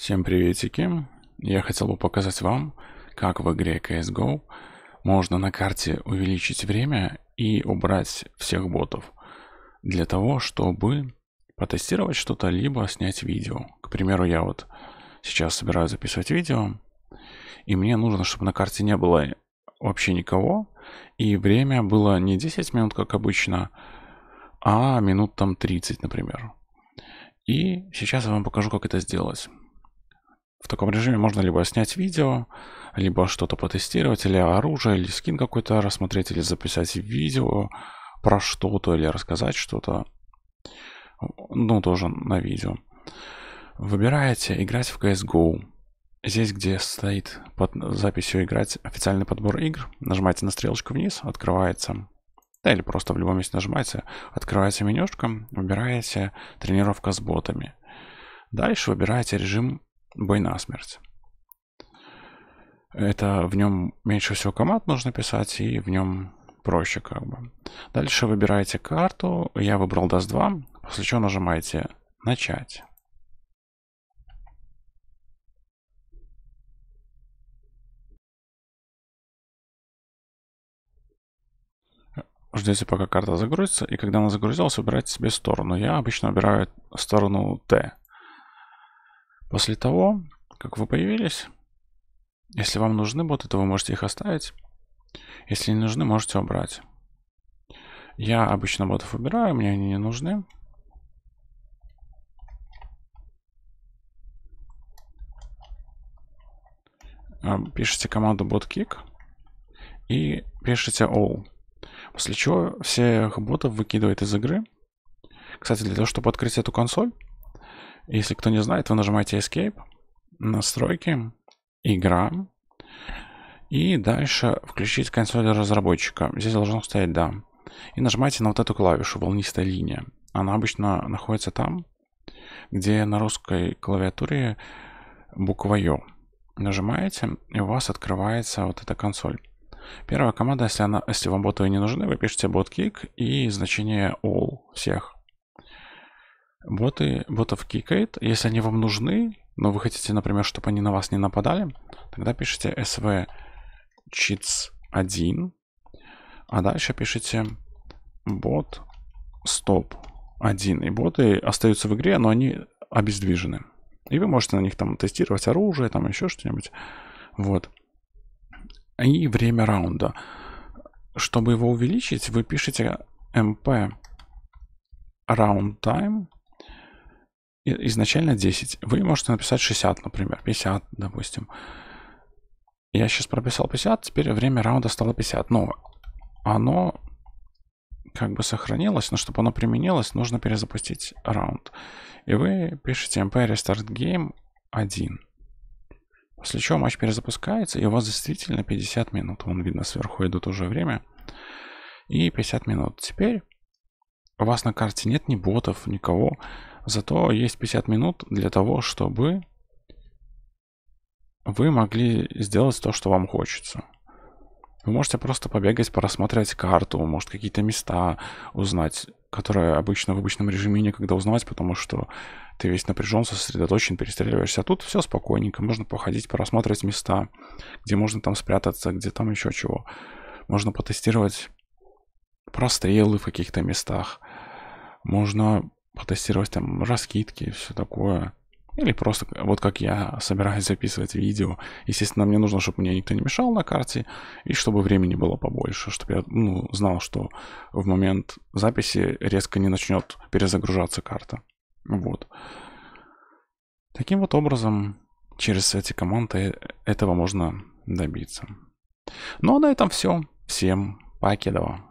Всем приветики! Я хотел бы показать вам, как в игре CSGO можно на карте увеличить время и убрать всех ботов для того, чтобы потестировать что-то, либо снять видео. К примеру, я вот сейчас собираюсь записывать видео, и мне нужно, чтобы на карте не было вообще никого, и время было не 10 минут, как обычно, а минут там 30, например. И сейчас я вам покажу, как это сделать. В таком режиме можно либо снять видео, либо что-то потестировать, или оружие, или скин какой-то рассмотреть, или записать видео про что-то, или рассказать что-то. Ну, тоже на видео. Выбираете «Играть в CSGO». Здесь, где стоит под записью «Играть» официальный подбор игр, нажимаете на стрелочку вниз, открывается да, или просто в любом месте нажимаете, открывается менюшка, выбираете тренировка с ботами. Дальше выбираете режим бой смерть. Это в нем меньше всего команд нужно писать, и в нем проще как бы. Дальше выбираете карту, я выбрал DAS 2, после чего нажимаете «Начать». Ждете, пока карта загрузится, и когда она загрузилась, выбирайте себе сторону. Я обычно выбираю сторону Т. После того, как вы появились, если вам нужны боты, то вы можете их оставить. Если не нужны, можете убрать. Я обычно ботов убираю, мне они не нужны. А, пишите команду botkick и пишите all. После чего всех ботов выкидывает из игры. Кстати, для того, чтобы открыть эту консоль, если кто не знает, вы нажимаете Escape, настройки, игра, и дальше включить консоль разработчика. Здесь должно стоять «Да». И нажимаете на вот эту клавишу, волнистая линия. Она обычно находится там, где на русской клавиатуре буква «Ё». Нажимаете, и у вас открывается вот эта консоль. Первая команда, если, она, если вам боты не нужны, вы пишете botkик и значение all всех. Боты, ботов кикает. Если они вам нужны, но вы хотите, например, чтобы они на вас не нападали, тогда пишите sv cheats 1, а дальше пишите bot stop 1. И боты остаются в игре, но они обездвижены. И вы можете на них там тестировать оружие, там еще что-нибудь. Вот. И время раунда. Чтобы его увеличить, вы пишете mp round time изначально 10. Вы можете написать 60, например, 50, допустим. Я сейчас прописал 50, теперь время раунда стало 50. Но оно как бы сохранилось, но чтобы оно применилось, нужно перезапустить раунд. И вы пишете mp restart game 1. После чего матч перезапускается, и у вас действительно 50 минут. Вон видно сверху идут уже время. И 50 минут. Теперь у вас на карте нет ни ботов, никого. Зато есть 50 минут для того, чтобы вы могли сделать то, что вам хочется. Вы можете просто побегать, просмотреть карту, может какие-то места узнать, которые обычно в обычном режиме никогда узнавать, потому что ты весь напряжен, сосредоточен, перестреливаешься. А тут все спокойненько, можно походить, просматривать места, где можно там спрятаться, где там еще чего. Можно потестировать прострелы в каких-то местах. Можно потестировать там раскидки и все такое. Или просто э, вот как я собираюсь записывать видео. Естественно, мне нужно, чтобы мне никто не мешал на карте, и чтобы времени было побольше, чтобы я ну, знал, что в момент записи резко не начнет перезагружаться карта. Вот. Таким вот образом, через эти команды этого можно добиться. Ну а на этом все. Всем покедова.